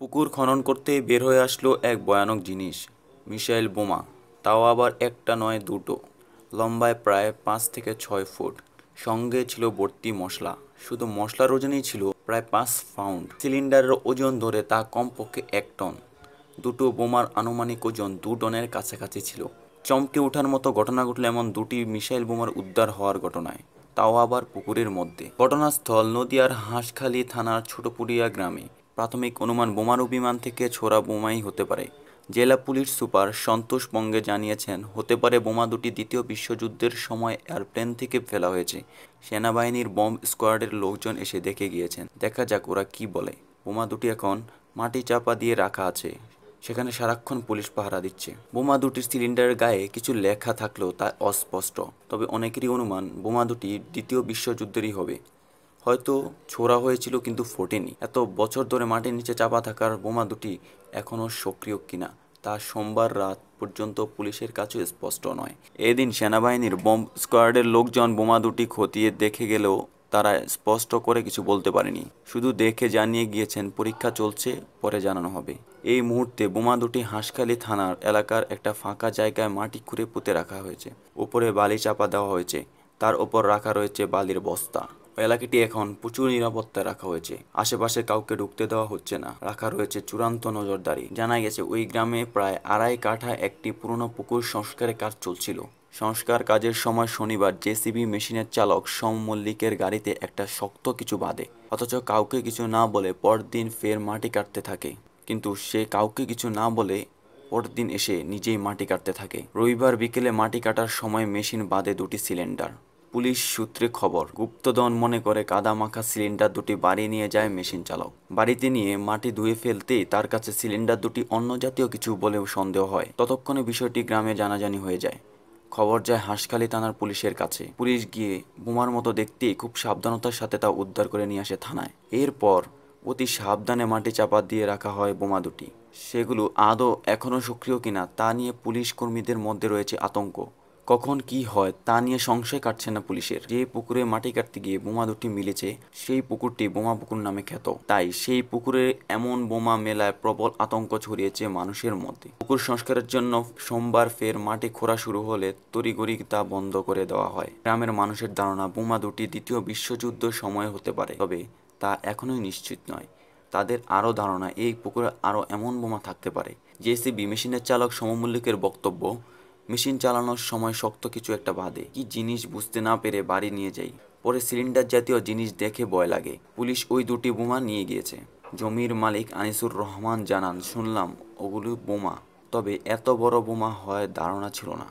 পুকুর খনন করতে বের হয়ে আসলো এক ভয়ানক জিনিস মিসাইল বোমা তাও আবার একটা নয় দুটো লম্বায় প্রায় পাঁচ থেকে ছয় ফুট সঙ্গে ছিল ভর্তি মশলা শুধু মশলার ওজনই ছিল প্রায় পাঁচ পাউন্ড সিলিন্ডারের ওজন ধরে তা কমপক্ষে এক টন দুটো বোমার আনুমানিক ওজন দু টনের কাছাকাছি ছিল চমকে ওঠার মতো ঘটনা ঘটল এমন দুটি মিসাইল বোমার উদ্ধার হওয়ার ঘটনায় তাও আবার পুকুরের মধ্যে ঘটনাস্থল নদিয়ার হাঁসখালি থানার ছোটপুরিয়া গ্রামে প্রাথমিক অনুমান বোমারু বিমান থেকে ছোড়া বোমাই হতে পারে জেলা পুলিশ সুপার সন্তোষ বঙ্গে জানিয়েছেন হতে পারে বোমা দুটি দ্বিতীয় বিশ্বযুদ্ধের সময় এয়ারপ্লেন থেকে ফেলা হয়েছে সেনাবাহিনীর বম্ব স্কোয়াডের লোকজন এসে দেখে গিয়েছেন দেখা যাক ওরা কী বলে বোমা দুটি এখন মাটি চাপা দিয়ে রাখা আছে সেখানে সারাক্ষণ পুলিশ পাহারা দিচ্ছে বোমা দুটির সিলিন্ডারের গায়ে কিছু লেখা থাকলেও তা অস্পষ্ট তবে অনেকেরই অনুমান বোমা দুটি দ্বিতীয় বিশ্বযুদ্ধেরই হবে হয়তো ছোড়া হয়েছিল কিন্তু ফোটেনি এত বছর ধরে মাটির নিচে চাপা থাকার বোমা দুটি এখনও সক্রিয় কিনা তা সোমবার রাত পর্যন্ত পুলিশের কাছে স্পষ্ট নয় এদিন সেনাবাহিনীর বোম স্কোয়াডের লোকজন বোমা দুটি খতিয়ে দেখে গেলেও তারা স্পষ্ট করে কিছু বলতে পারেনি শুধু দেখে জানিয়ে গিয়েছেন পরীক্ষা চলছে পরে জানানো হবে এই মুহূর্তে বোমা দুটি হাঁসখালি থানার এলাকার একটা ফাঁকা জায়গায় মাটি খুঁড়ে পুঁতে রাখা হয়েছে উপরে বালি চাপা দেওয়া হয়েছে তার ওপর রাখা রয়েছে বালির বস্তা এলাকাটি এখন প্রচুর নিরাপত্তা রাখা হয়েছে আশেপাশে কাউকে ঢুকতে দেওয়া হচ্ছে না রাখা রয়েছে চূড়ান্ত নজরদারি জানা গেছে ওই গ্রামে প্রায় আড়াই কাঠা একটি পুরনো পুকুর সংস্কারের কাজ চলছিল সংস্কার কাজের সময় শনিবার জেসিবি মেশিনের চালক সোম মল্লিকের গাড়িতে একটা শক্ত কিছু বাঁধে অথচ কাউকে কিছু না বলে পরদিন ফের মাটি কাটতে থাকে কিন্তু সে কাউকে কিছু না বলে পরদিন এসে নিজেই মাটি কাটতে থাকে রবিবার বিকেলে মাটি কাটার সময় মেশিন বাঁধে দুটি সিলিন্ডার পুলিশ সূত্রে খবর গুপ্তদন মনে করে কাদা মাখা সিলিন্ডার দুটি বাড়ি নিয়ে যায় মেশিন চালক বাড়িতে নিয়ে মাটি ধুয়ে ফেলতেই তার কাছে সিলিন্ডার দুটি অন্য জাতীয় কিছু বলেও সন্দেহ হয় ততক্ষণে বিষয়টি গ্রামে জানাজানি হয়ে যায় খবর যায় হাঁসখালি থানার পুলিশের কাছে পুলিশ গিয়ে বোমার মতো দেখতে খুব সাবধানতার সাথে তা উদ্ধার করে নিয়ে আসে থানায় এরপর অতি সাবধানে মাটি চাপা দিয়ে রাখা হয় বোমা দুটি সেগুলো আদৌ এখনও সক্রিয় কিনা তা নিয়ে পুলিশ কর্মীদের মধ্যে রয়েছে আতঙ্ক কখন কি হয় তা নিয়ে সংশয় কাটছে না পুলিশের যে পুকুরে মাটি কাটতে গিয়ে বোমা দুটি মিলেছে সেই পুকুরটি বোমা পুকুর নামে খ্যাত তাই সেই পুকুরে এমন বোমা মেলায় প্রবল আতঙ্ক ছড়িয়েছে মানুষের মধ্যে পুকুর সংস্কারের জন্য সোমবার ফের মাটি খোঁড়া শুরু হলে তড়িগড়ি তা বন্ধ করে দেওয়া হয় গ্রামের মানুষের ধারণা বোমা দুটি দ্বিতীয় বিশ্বযুদ্ধ সময় হতে পারে তবে তা এখনোই নিশ্চিত নয় তাদের আরও ধারণা এই পুকুরে আরও এমন বোমা থাকতে পারে জেসিবি মেশিনের চালক সমমল্লিকের বক্তব্য মেশিন চালানোর সময় শক্ত কিছু একটা বাঁধে কি জিনিস বুঝতে না পেরে বাড়ি নিয়ে যাই পরে সিলিন্ডার জাতীয় জিনিস দেখে ভয় লাগে পুলিশ ওই দুটি বোমা নিয়ে গিয়েছে জমির মালিক আনিসুর রহমান জানান শুনলাম ওগুলো বোমা তবে এত বড় বোমা হয় ধারণা ছিল না